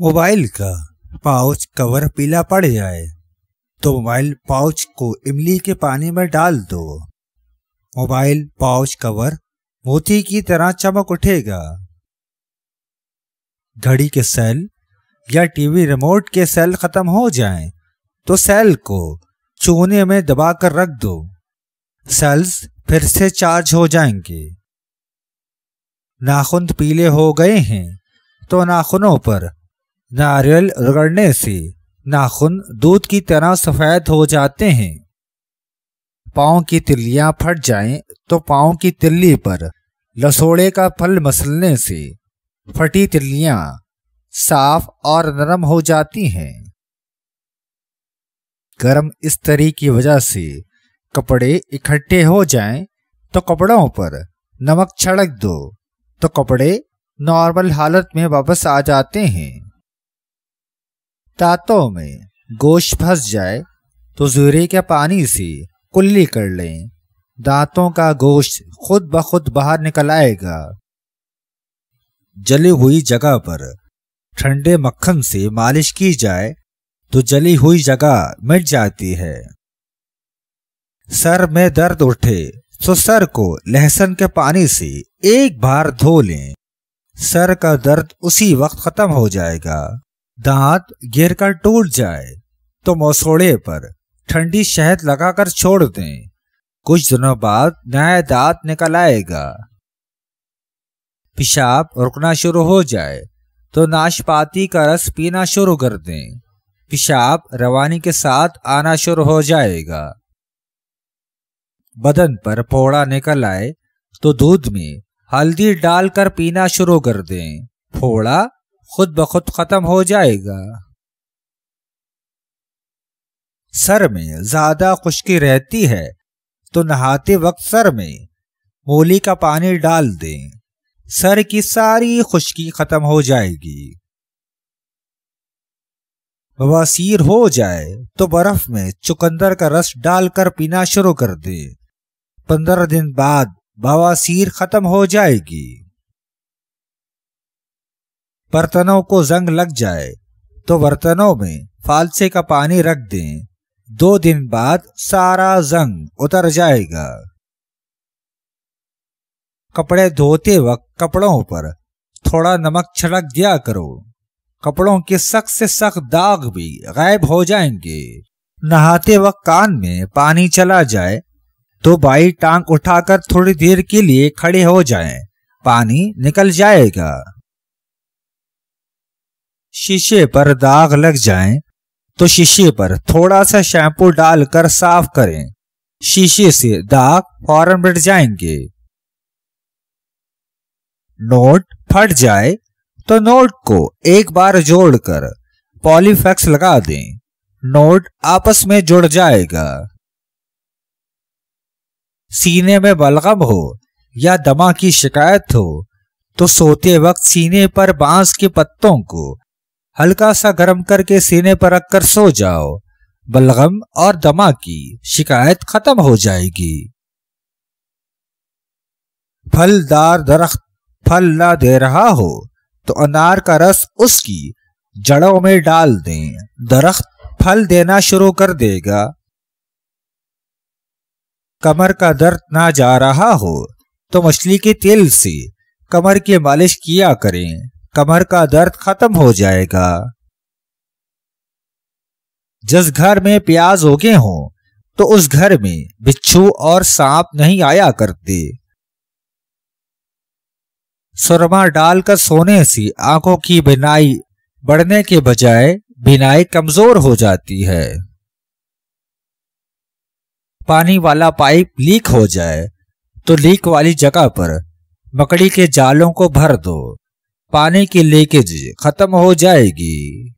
mobile का pouch cover पीला पड़ जाए तो मोबाइल पाउच को इमली के पानी में डाल दो मोबाइल पाउच कवर मोती की तरह चमक उठेगा घड़ी के सेल या टीवी रिमोट के सेल खत्म हो जाए तो सेल को चूने में दबाकर रख दो सेल्स फिर से चार्ज हो जाएंगे नाखून पीले हो गए हैं तो नाखूनों पर नारियल रगड़ने से नाखून दूध की तरह सफ़ेद हो जाते हैं पाओ की तिल्लियाँ फट जाएं तो पाओ की तिल्ली पर लसोड़े का फल मसलने से फटी तिल्लियां साफ और नरम हो जाती हैं गर्म इस्तरी की वजह से कपड़े इकट्ठे हो जाएं तो कपड़ों पर नमक छड़क दो तो कपड़े नॉर्मल हालत में वापस आ जाते हैं तातों में गोश्त फंस जाए तो जूरे के पानी से कुल्ली कर लें दांतों का गोश्त खुद ब खुद बाहर निकल आएगा जली हुई जगह पर ठंडे मक्खन से मालिश की जाए तो जली हुई जगह मिट जाती है सर में दर्द उठे तो सर को लहसन के पानी से एक बार धो लें सर का दर्द उसी वक्त खत्म हो जाएगा दांत कर टूट जाए तो मसोड़े पर ठंडी शहद लगाकर छोड़ दें कुछ दिनों बाद नया दांत निकल आएगा पेशाब रुकना शुरू हो जाए तो नाशपाती का रस पीना शुरू कर दें पेशाब रवानी के साथ आना शुरू हो जाएगा बदन पर फोड़ा निकल आए तो दूध में हल्दी डालकर पीना शुरू कर दें फोड़ा खुद ब खुद खत्म हो जाएगा सर में ज्यादा खुश्की रहती है तो नहाते वक्त सर में मूली का पानी डाल दें सर की सारी खुश्की खत्म हो जाएगी बवासीर हो जाए तो बर्फ में चुकंदर का रस डालकर पीना शुरू कर दे पंद्रह दिन बाद बवासीर खत्म हो जाएगी बर्तनों को जंग लग जाए तो बर्तनों में फालसे का पानी रख दें दो दिन बाद सारा जंग उतर जाएगा कपड़े धोते वक्त कपड़ों पर थोड़ा नमक छिड़क दिया करो कपड़ों के सख्त से सख्त दाग भी गायब हो जाएंगे नहाते वक्त कान में पानी चला जाए तो बाई टांग उठाकर थोड़ी देर के लिए खड़े हो जाएं, पानी निकल जाएगा शीशे पर दाग लग जाएं, तो शीशे पर थोड़ा सा शैम्पू डालकर साफ करें शीशे से दाग फौरन मिट जाएंगे नोट फट जाए तो नोट को एक बार जोड़कर पॉलीफेक्स लगा दें नोट आपस में जुड़ जाएगा सीने में बलगम हो या दमा की शिकायत हो तो सोते वक्त सीने पर बांस के पत्तों को हल्का सा गर्म करके सीने पर रखकर सो जाओ बलगम और दमा की शिकायत खत्म हो जाएगी फलदार दरख्त फल ना दे रहा हो तो अनार का रस उसकी जड़ों में डाल दें दरख्त फल देना शुरू कर देगा कमर का दर्द ना जा रहा हो तो मछली के तेल से कमर की मालिश किया करें कमर का दर्द खत्म हो जाएगा जिस घर में प्याज उगे हों तो उस घर में बिच्छू और सांप नहीं आया करते सुरमा डालकर सोने से आंखों की बिनाई बढ़ने के बजाय बिनाई कमजोर हो जाती है पानी वाला पाइप लीक हो जाए तो लीक वाली जगह पर मकड़ी के जालों को भर दो पानी की लीकेज खत्म हो जाएगी